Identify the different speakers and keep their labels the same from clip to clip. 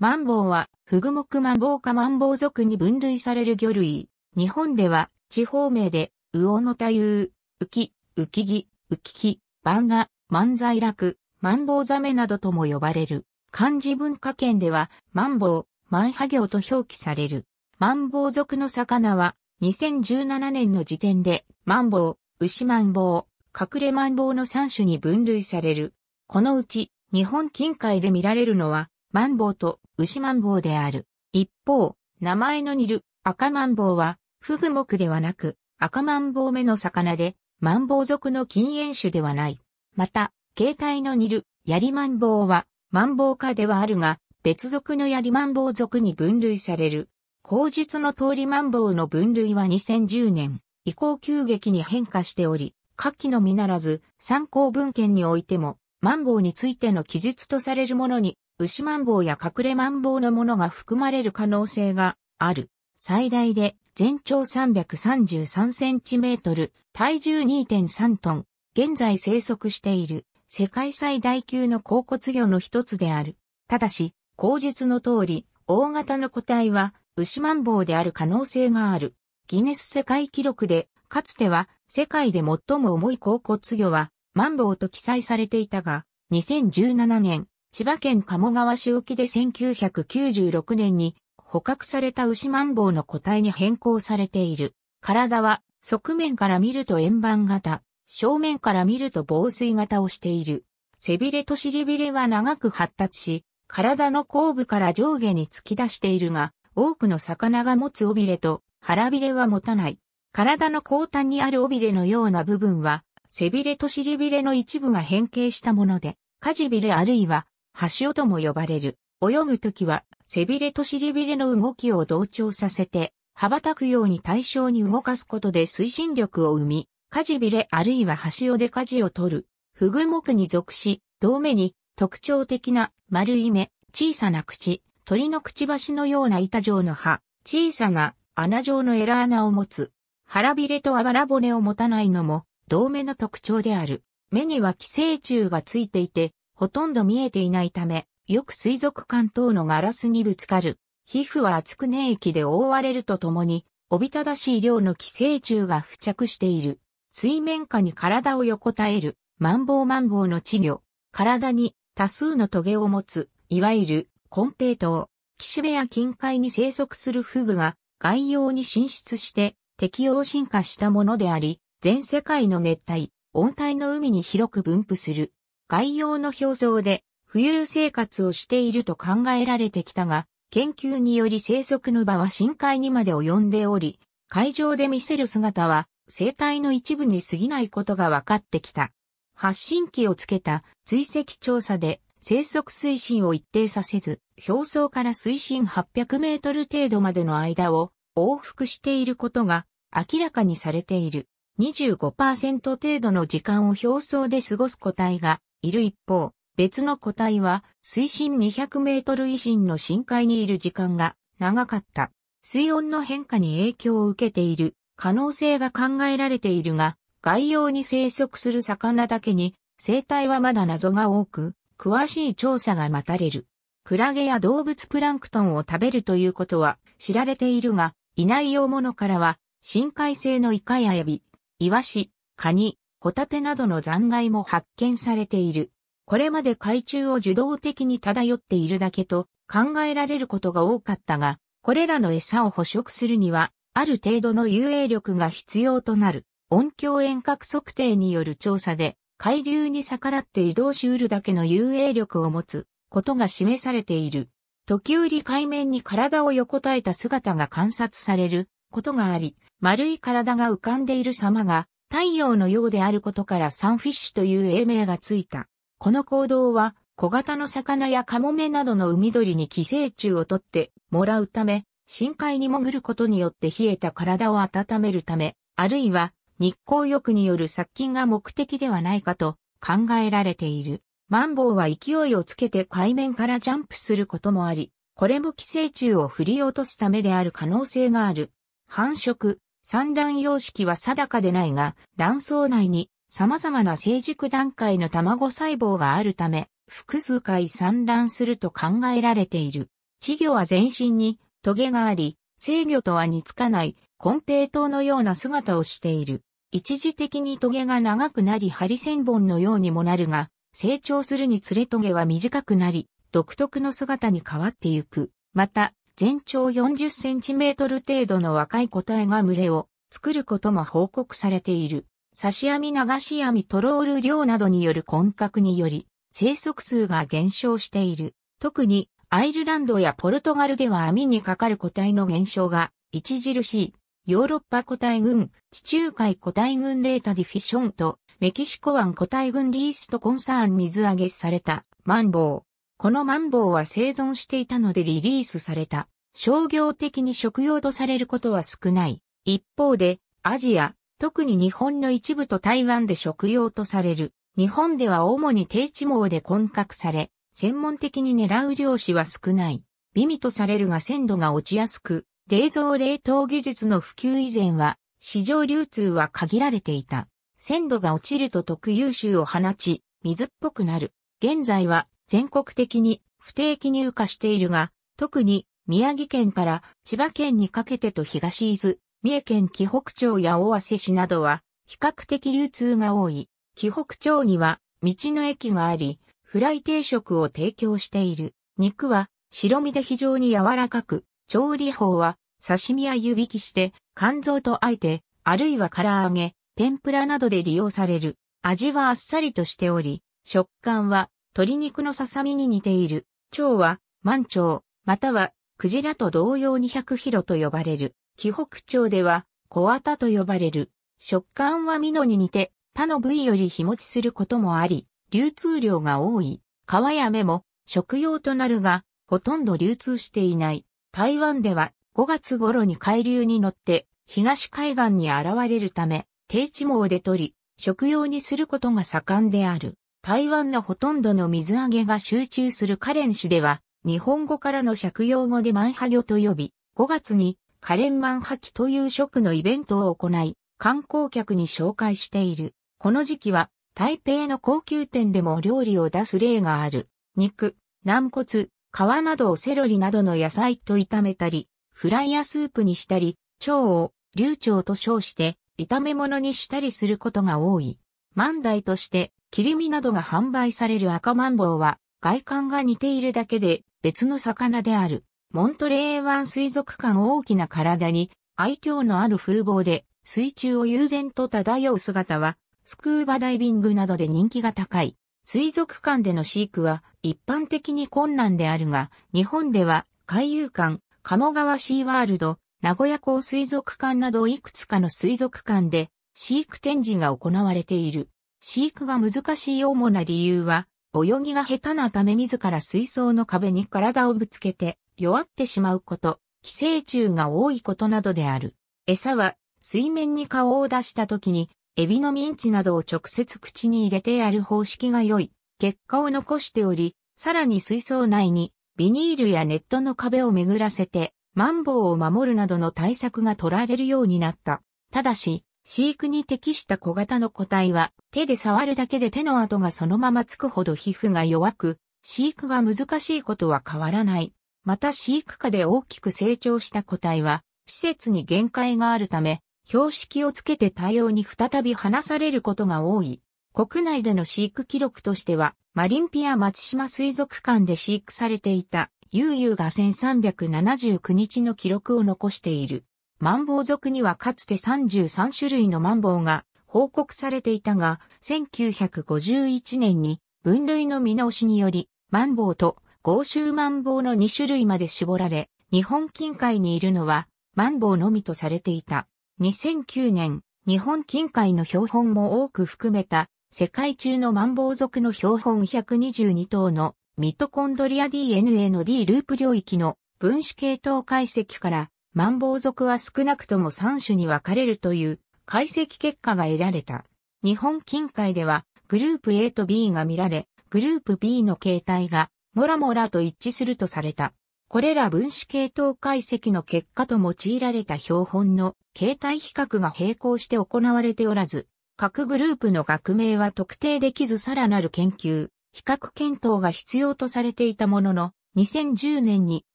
Speaker 1: マンボウは、フグ目マンボウかマンボウ属に分類される魚類。日本では、地方名で、魚の太夫、浮き、浮き木、浮き木、番画、万在楽、マンボウザメなどとも呼ばれる。漢字文化圏では、マンボウ、マンハギョウと表記される。マンボウ属の魚は、2017年の時点で、マンボウ、牛マンボウ、隠れマンボウの3種に分類される。このうち、日本近海で見られるのは、マンボウと牛マンボウである。一方、名前の似る赤マンボウは、フグ目ではなく、赤マンボウ目の魚で、マンボウ属の禁煙種ではない。また、形態のニるヤリマンボウは、マンボウ科ではあるが、別属のヤリマンボウ属に分類される。口述の通りマンボウの分類は2010年以降急激に変化しており、下記のみならず参考文献においてもマンボウについての記述とされるものに牛マンボウや隠れマンボウのものが含まれる可能性がある。最大で全長333センチメートル、体重2.3トン、現在生息している世界最大級の甲骨魚の一つである。ただし、口述の通り、大型の個体は牛マンボウである可能性がある。ギネス世界記録で、かつては世界で最も重い甲骨魚はマンボウと記載されていたが、2017年、千葉県鴨川市沖で1996年に捕獲された牛マンボウの個体に変更されている。体は側面から見ると円盤型、正面から見ると防水型をしている。背びれと尻びれは長く発達し、体の後部から上下に突き出しているが、多くの魚が持つ尾びれと腹びれは持たない。体の後端にある尾びれのような部分は、背びれと尻びれの一部が変形したもので、かじびれあるいは端尾とも呼ばれる。泳ぐときは、背びれと尻びれの動きを同調させて、羽ばたくように対象に動かすことで推進力を生み、舵びれあるいは端尾で舵を取る。フグ目に属し、同目に特徴的な丸い目、小さな口、鳥のくちばしのような板状の歯、小さな穴状のエラ穴を持つ。腹びれとあばら骨を持たないのも、同目の特徴である。目には寄生虫がついていて、ほとんど見えていないため、よく水族館等のガラスにぶつかる。皮膚は厚く粘液で覆われるとともに、おびただしい量の寄生虫が付着している。水面下に体を横たえる、マンボウマンボウの稚魚。体に多数のトゲを持つ、いわゆる、コンペイトウ。岸辺や近海に生息するフグが、外洋に進出して、適応進化したものであり、全世界の熱帯、温帯の海に広く分布する。海洋の表層で浮遊生活をしていると考えられてきたが、研究により生息の場は深海にまで及んでおり、海上で見せる姿は生態の一部に過ぎないことが分かってきた。発信機をつけた追跡調査で生息水深を一定させず、表層から水深800メートル程度までの間を往復していることが明らかにされている。25%程度の時間を表層で過ごす個体がいる一方、別の個体は水深200メートル以深の深海にいる時間が長かった。水温の変化に影響を受けている可能性が考えられているが、外洋に生息する魚だけに生態はまだ謎が多く、詳しい調査が待たれる。クラゲや動物プランクトンを食べるということは知られているが、いない用物からは深海性のイカやエビ、イワシ、カニ、ホタテなどの残骸も発見されている。これまで海中を受動的に漂っているだけと考えられることが多かったが、これらの餌を捕食するには、ある程度の遊泳力が必要となる。音響遠隔測定による調査で、海流に逆らって移動しうるだけの遊泳力を持つことが示されている。時折海面に体を横たえた姿が観察されることがあり、丸い体が浮かんでいる様が太陽のようであることからサンフィッシュという英名がついた。この行動は小型の魚やカモメなどの海鳥に寄生虫を取ってもらうため、深海に潜ることによって冷えた体を温めるため、あるいは日光浴による殺菌が目的ではないかと考えられている。マンボウは勢いをつけて海面からジャンプすることもあり、これも寄生虫を振り落とすためである可能性がある。繁殖、産卵様式は定かでないが、卵巣内に様々な成熟段階の卵細胞があるため、複数回産卵すると考えられている。稚魚は全身にトゲがあり、生魚とは似つかない根平糖のような姿をしている。一時的にトゲが長くなりハリセンボンのようにもなるが、成長するにつれトゲは短くなり、独特の姿に変わってゆく。また、全長40センチメートル程度の若い個体が群れを作ることも報告されている。刺し網流し網トロール漁などによる混獲により生息数が減少している。特にアイルランドやポルトガルでは網にかかる個体の減少が著しい。ヨーロッパ個体群、地中海個体群データディフィションとメキシコ湾個体群リースとコンサーン水揚げされたマンボウ。このマンボウは生存していたのでリリースされた。商業的に食用とされることは少ない。一方で、アジア、特に日本の一部と台湾で食用とされる。日本では主に低地網で混獲され、専門的に狙う漁師は少ない。美味とされるが鮮度が落ちやすく、冷蔵冷凍技術の普及以前は、市場流通は限られていた。鮮度が落ちると特有臭を放ち、水っぽくなる。現在は全国的に不定期入荷しているが、特に宮城県から千葉県にかけてと東伊豆、三重県紀北町や尾鷲市などは比較的流通が多い。紀北町には道の駅があり、フライ定食を提供している。肉は白身で非常に柔らかく、調理法は刺身や湯引きして肝臓とあえて、あるいは唐揚げ、天ぷらなどで利用される。味はあっさりとしており、食感は鶏肉のささみに似ている。蝶は、満蝶、または、クジラと同様に百キロと呼ばれる。紀北町では、小綿と呼ばれる。食感はミノに似て、他の部位より日持ちすることもあり、流通量が多い。皮や目も食用となるが、ほとんど流通していない。台湾では5月頃に海流に乗って東海岸に現れるため、低地網で取り、食用にすることが盛んである。台湾のほとんどの水揚げが集中するカレン市では、日本語からの借用語でマンハ魚と呼び、5月にカレンマンハキという食のイベントを行い、観光客に紹介している。この時期は、台北の高級店でも料理を出す例がある。肉、軟骨、皮などをセロリなどの野菜と炒めたり、フライやスープにしたり、腸を、流腸と称して、炒め物にしたりすることが多い。万代として、切り身などが販売される赤マンボウは、外観が似ているだけで別の魚である。モントレーン水族館大きな体に愛嬌のある風貌で水中を悠然と漂う姿はスクーバダイビングなどで人気が高い。水族館での飼育は一般的に困難であるが、日本では海遊館、鴨川シーワールド、名古屋港水族館などいくつかの水族館で飼育展示が行われている。飼育が難しい主な理由は、泳ぎが下手なため自ら水槽の壁に体をぶつけて弱ってしまうこと、寄生虫が多いことなどである。餌は水面に顔を出した時にエビのミンチなどを直接口に入れてやる方式が良い結果を残しており、さらに水槽内にビニールやネットの壁を巡らせてマンボウを守るなどの対策が取られるようになった。ただし、飼育に適した小型の個体は、手で触るだけで手の跡がそのままつくほど皮膚が弱く、飼育が難しいことは変わらない。また飼育下で大きく成長した個体は、施設に限界があるため、標識をつけて対応に再び離されることが多い。国内での飼育記録としては、マリンピア松島水族館で飼育されていた、悠々が1379日の記録を残している。マンボウ族にはかつて33種類のマンボウが報告されていたが、1951年に分類の見直しにより、マンボウと豪州マンボウの2種類まで絞られ、日本近海にいるのはマンボウのみとされていた。2009年、日本近海の標本も多く含めた世界中のマンボウ族の標本122頭のミトコンドリア DNA の D ループ領域の分子系統解析からマンボウ属は少なくとも3種に分かれるという解析結果が得られた。日本近海ではグループ A と B が見られ、グループ B の形態がモラモラと一致するとされた。これら分子系統解析の結果と用いられた標本の形態比較が並行して行われておらず、各グループの学名は特定できずさらなる研究、比較検討が必要とされていたものの、2010年に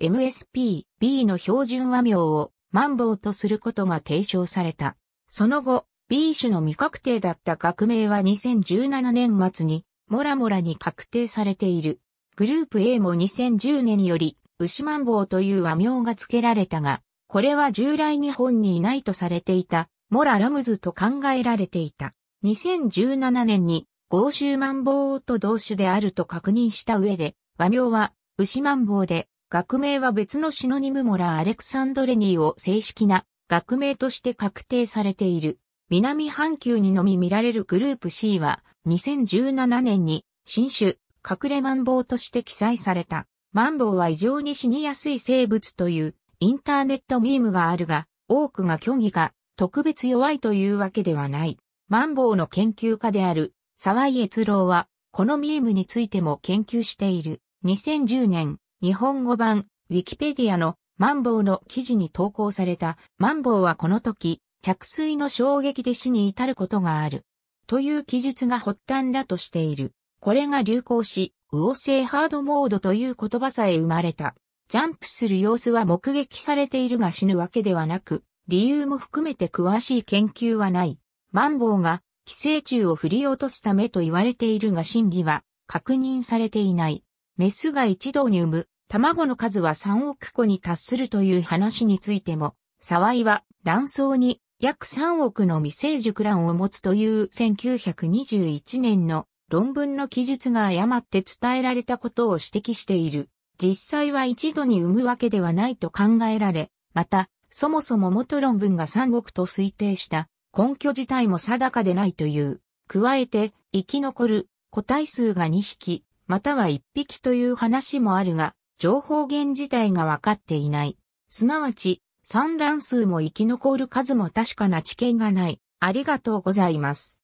Speaker 1: MSP、B の標準和名をマンボウとすることが提唱された。その後、B 種の未確定だった学名は2017年末に、モラモラに確定されている。グループ A も2010年より、牛マンボウという和名が付けられたが、これは従来日本にいないとされていた、モララムズと考えられていた。2017年に、豪州マンボウと同種であると確認した上で、和名は、牛マンボウで、学名は別のシノニムモラ・アレクサンドレニーを正式な学名として確定されている。南半球にのみ見られるグループ C は2017年に新種隠れマンボウとして記載された。マンボウは異常に死にやすい生物というインターネットミームがあるが、多くが虚偽が特別弱いというわけではない。マンボウの研究家である沢井悦郎は、このミームについても研究している。2010年、日本語版、ウィキペディアのマンボウの記事に投稿された、マンボウはこの時、着水の衝撃で死に至ることがある。という記述が発端だとしている。これが流行し、オ性ハードモードという言葉さえ生まれた。ジャンプする様子は目撃されているが死ぬわけではなく、理由も含めて詳しい研究はない。マンボウが寄生虫を振り落とすためと言われているが真偽は確認されていない。メスが一度に産む卵の数は3億個に達するという話についても、沢井は卵巣に約3億の未成熟卵を持つという1921年の論文の記述が誤って伝えられたことを指摘している。実際は一度に産むわけではないと考えられ、また、そもそも元論文が3億と推定した根拠自体も定かでないという。加えて、生き残る個体数が2匹、または1匹という話もあるが、情報源自体が分かっていない。すなわち、産卵数も生き残る数も確かな知見がない。ありがとうございます。